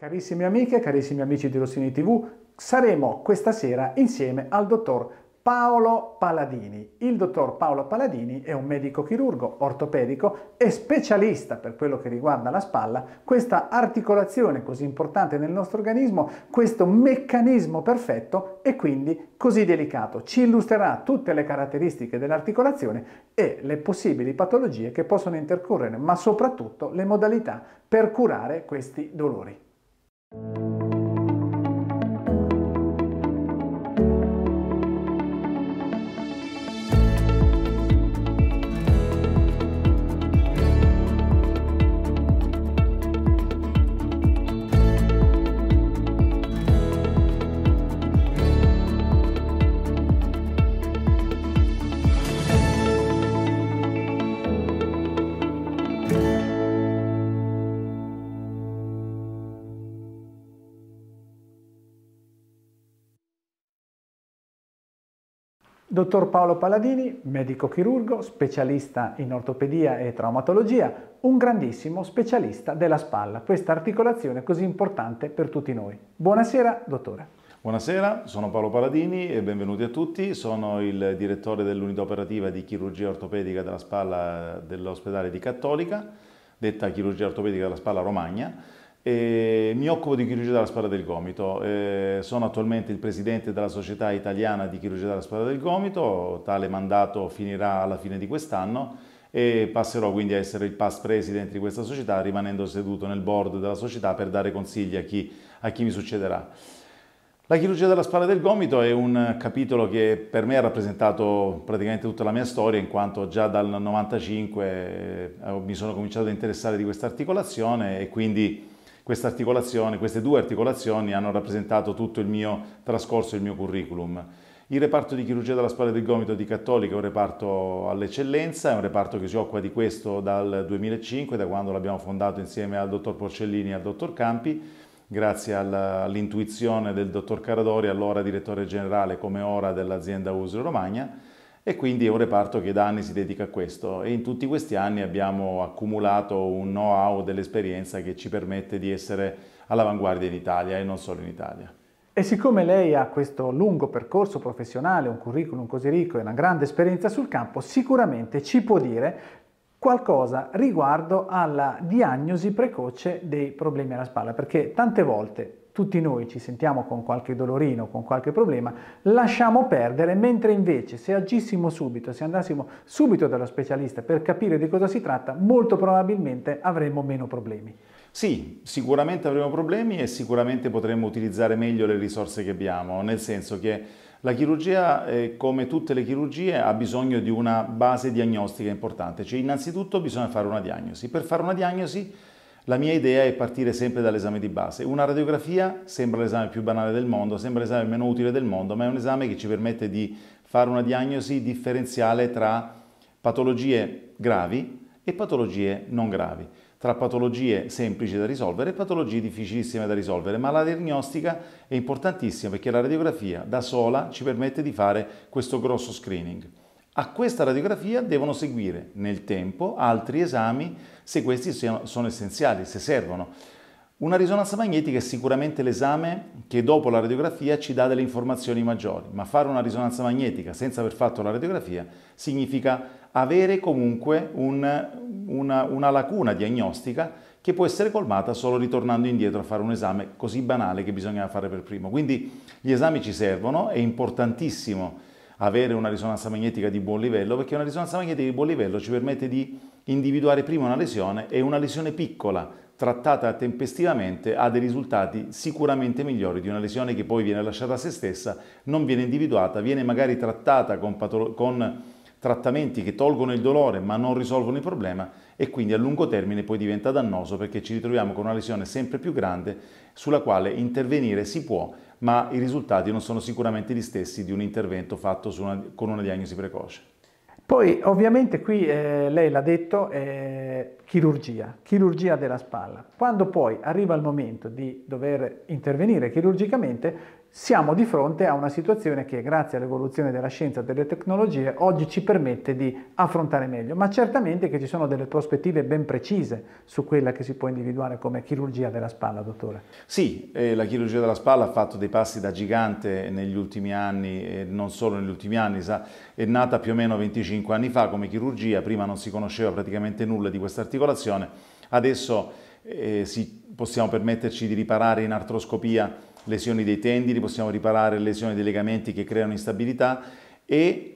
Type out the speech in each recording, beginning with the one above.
Carissime amiche, carissimi amici di Rossini TV, saremo questa sera insieme al dottor Paolo Paladini. Il dottor Paolo Paladini è un medico chirurgo ortopedico e specialista per quello che riguarda la spalla, questa articolazione così importante nel nostro organismo, questo meccanismo perfetto e quindi così delicato. Ci illustrerà tutte le caratteristiche dell'articolazione e le possibili patologie che possono intercorrere, ma soprattutto le modalità per curare questi dolori. Thank you. Dottor Paolo Paladini, medico chirurgo, specialista in ortopedia e traumatologia, un grandissimo specialista della spalla, questa articolazione così importante per tutti noi. Buonasera, dottore. Buonasera, sono Paolo Paladini e benvenuti a tutti. Sono il direttore dell'unità operativa di chirurgia ortopedica della spalla dell'ospedale di Cattolica, detta chirurgia ortopedica della spalla Romagna. E mi occupo di chirurgia della spada del gomito, eh, sono attualmente il presidente della Società Italiana di Chirurgia della Spada del Gomito, tale mandato finirà alla fine di quest'anno e passerò quindi a essere il past president di questa società rimanendo seduto nel board della società per dare consigli a chi, a chi mi succederà. La chirurgia della spalla del gomito è un capitolo che per me ha rappresentato praticamente tutta la mia storia, in quanto già dal 1995 eh, mi sono cominciato a interessare di questa articolazione e quindi queste due articolazioni hanno rappresentato tutto il mio trascorso, il mio curriculum. Il reparto di chirurgia della spalla del gomito di Cattolica è un reparto all'eccellenza, è un reparto che si occupa di questo dal 2005, da quando l'abbiamo fondato insieme al dottor Porcellini e al dottor Campi, grazie all'intuizione del dottor Caradori, allora direttore generale come ora dell'azienda Usero Romagna e quindi è un reparto che da anni si dedica a questo e in tutti questi anni abbiamo accumulato un know-how dell'esperienza che ci permette di essere all'avanguardia in Italia e non solo in Italia. E siccome lei ha questo lungo percorso professionale, un curriculum così ricco e una grande esperienza sul campo, sicuramente ci può dire qualcosa riguardo alla diagnosi precoce dei problemi alla spalla, perché tante volte tutti noi ci sentiamo con qualche dolorino, con qualche problema, lasciamo perdere, mentre invece se agissimo subito, se andassimo subito dallo specialista per capire di cosa si tratta, molto probabilmente avremmo meno problemi. Sì, sicuramente avremo problemi e sicuramente potremmo utilizzare meglio le risorse che abbiamo, nel senso che la chirurgia, eh, come tutte le chirurgie, ha bisogno di una base diagnostica importante, cioè innanzitutto bisogna fare una diagnosi. Per fare una diagnosi la mia idea è partire sempre dall'esame di base. Una radiografia sembra l'esame più banale del mondo, sembra l'esame meno utile del mondo, ma è un esame che ci permette di fare una diagnosi differenziale tra patologie gravi e patologie non gravi, tra patologie semplici da risolvere e patologie difficilissime da risolvere, ma la diagnostica è importantissima perché la radiografia da sola ci permette di fare questo grosso screening. A questa radiografia devono seguire nel tempo altri esami se questi sono essenziali, se servono. Una risonanza magnetica è sicuramente l'esame che dopo la radiografia ci dà delle informazioni maggiori, ma fare una risonanza magnetica senza aver fatto la radiografia significa avere comunque un, una, una lacuna diagnostica che può essere colmata solo ritornando indietro a fare un esame così banale che bisognava fare per primo. Quindi gli esami ci servono, è importantissimo avere una risonanza magnetica di buon livello, perché una risonanza magnetica di buon livello ci permette di individuare prima una lesione e una lesione piccola, trattata tempestivamente, ha dei risultati sicuramente migliori di una lesione che poi viene lasciata a se stessa, non viene individuata, viene magari trattata con, con trattamenti che tolgono il dolore ma non risolvono il problema e quindi a lungo termine poi diventa dannoso perché ci ritroviamo con una lesione sempre più grande sulla quale intervenire si può ma i risultati non sono sicuramente gli stessi di un intervento fatto una, con una diagnosi precoce. Poi ovviamente qui eh, lei l'ha detto, eh, chirurgia, chirurgia della spalla. Quando poi arriva il momento di dover intervenire chirurgicamente, siamo di fronte a una situazione che grazie all'evoluzione della scienza e delle tecnologie oggi ci permette di affrontare meglio, ma certamente che ci sono delle prospettive ben precise su quella che si può individuare come chirurgia della spalla, dottore. Sì, eh, la chirurgia della spalla ha fatto dei passi da gigante negli ultimi anni, e non solo negli ultimi anni, sa, è nata più o meno 25 anni fa come chirurgia, prima non si conosceva praticamente nulla di questa articolazione, adesso eh, si, possiamo permetterci di riparare in artroscopia lesioni dei tendini, possiamo riparare lesioni dei legamenti che creano instabilità e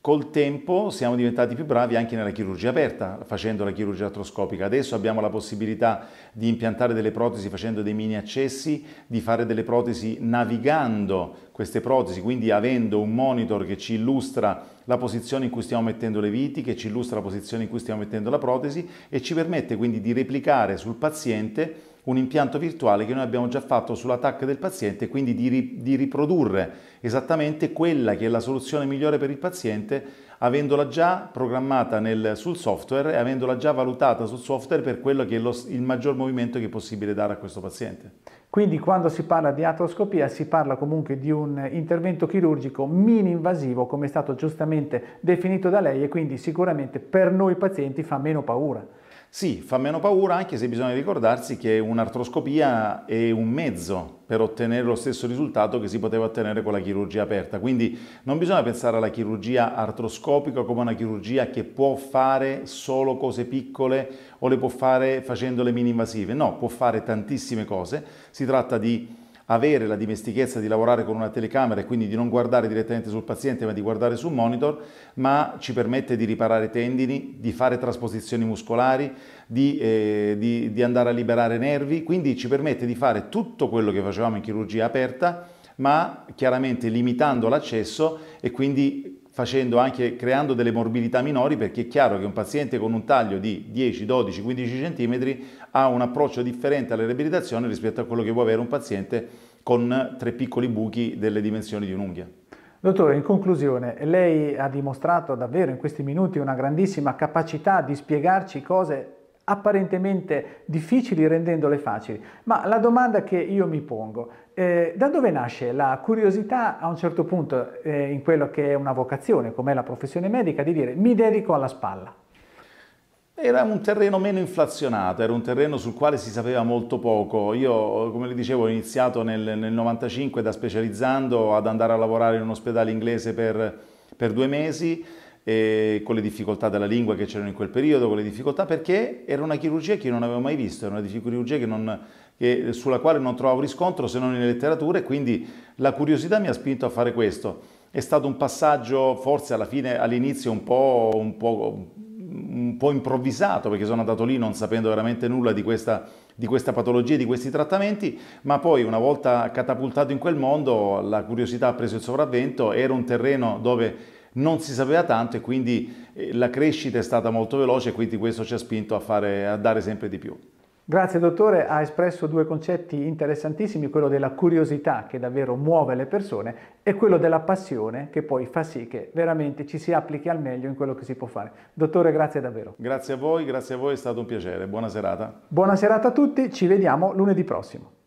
col tempo siamo diventati più bravi anche nella chirurgia aperta, facendo la chirurgia artroscopica. Adesso abbiamo la possibilità di impiantare delle protesi facendo dei mini accessi, di fare delle protesi navigando queste protesi, quindi avendo un monitor che ci illustra la posizione in cui stiamo mettendo le viti, che ci illustra la posizione in cui stiamo mettendo la protesi e ci permette quindi di replicare sul paziente un impianto virtuale che noi abbiamo già fatto sulla TAC del paziente, quindi di, ri, di riprodurre esattamente quella che è la soluzione migliore per il paziente, avendola già programmata nel, sul software e avendola già valutata sul software per quello che è lo, il maggior movimento che è possibile dare a questo paziente. Quindi quando si parla di atroscopia si parla comunque di un intervento chirurgico mini-invasivo come è stato giustamente definito da lei e quindi sicuramente per noi pazienti fa meno paura. Sì, fa meno paura anche se bisogna ricordarsi che un'artroscopia è un mezzo per ottenere lo stesso risultato che si poteva ottenere con la chirurgia aperta. Quindi non bisogna pensare alla chirurgia artroscopica come una chirurgia che può fare solo cose piccole o le può fare facendole mini invasive. No, può fare tantissime cose. Si tratta di avere la dimestichezza di lavorare con una telecamera e quindi di non guardare direttamente sul paziente ma di guardare sul monitor, ma ci permette di riparare tendini, di fare trasposizioni muscolari, di, eh, di, di andare a liberare nervi, quindi ci permette di fare tutto quello che facevamo in chirurgia aperta ma chiaramente limitando l'accesso e quindi facendo anche, creando delle morbidità minori perché è chiaro che un paziente con un taglio di 10, 12, 15 cm ha un approccio differente alla riabilitazione rispetto a quello che può avere un paziente con tre piccoli buchi delle dimensioni di un'unghia. Dottore, in conclusione, lei ha dimostrato davvero in questi minuti una grandissima capacità di spiegarci cose apparentemente difficili rendendole facili. Ma la domanda che io mi pongo, eh, da dove nasce la curiosità a un certo punto eh, in quello che è una vocazione, com'è la professione medica, di dire mi dedico alla spalla? Era un terreno meno inflazionato, era un terreno sul quale si sapeva molto poco. Io, come le dicevo, ho iniziato nel, nel 95 da specializzando ad andare a lavorare in un ospedale inglese per, per due mesi eh, con le difficoltà della lingua che c'erano in quel periodo, con le difficoltà perché era una chirurgia che io non avevo mai visto, era una chirurgia che non, che, sulla quale non trovavo riscontro se non nelle letterature, quindi la curiosità mi ha spinto a fare questo. È stato un passaggio forse alla fine, all'inizio un po', un po', un po' improvvisato perché sono andato lì non sapendo veramente nulla di questa di questa patologia, di questi trattamenti, ma poi una volta catapultato in quel mondo la curiosità ha preso il sovravvento, era un terreno dove non si sapeva tanto e quindi eh, la crescita è stata molto veloce e quindi questo ci ha spinto a, fare, a dare sempre di più. Grazie dottore, ha espresso due concetti interessantissimi, quello della curiosità che davvero muove le persone e quello della passione che poi fa sì che veramente ci si applichi al meglio in quello che si può fare. Dottore, grazie davvero. Grazie a voi, grazie a voi, è stato un piacere. Buona serata. Buona serata a tutti, ci vediamo lunedì prossimo.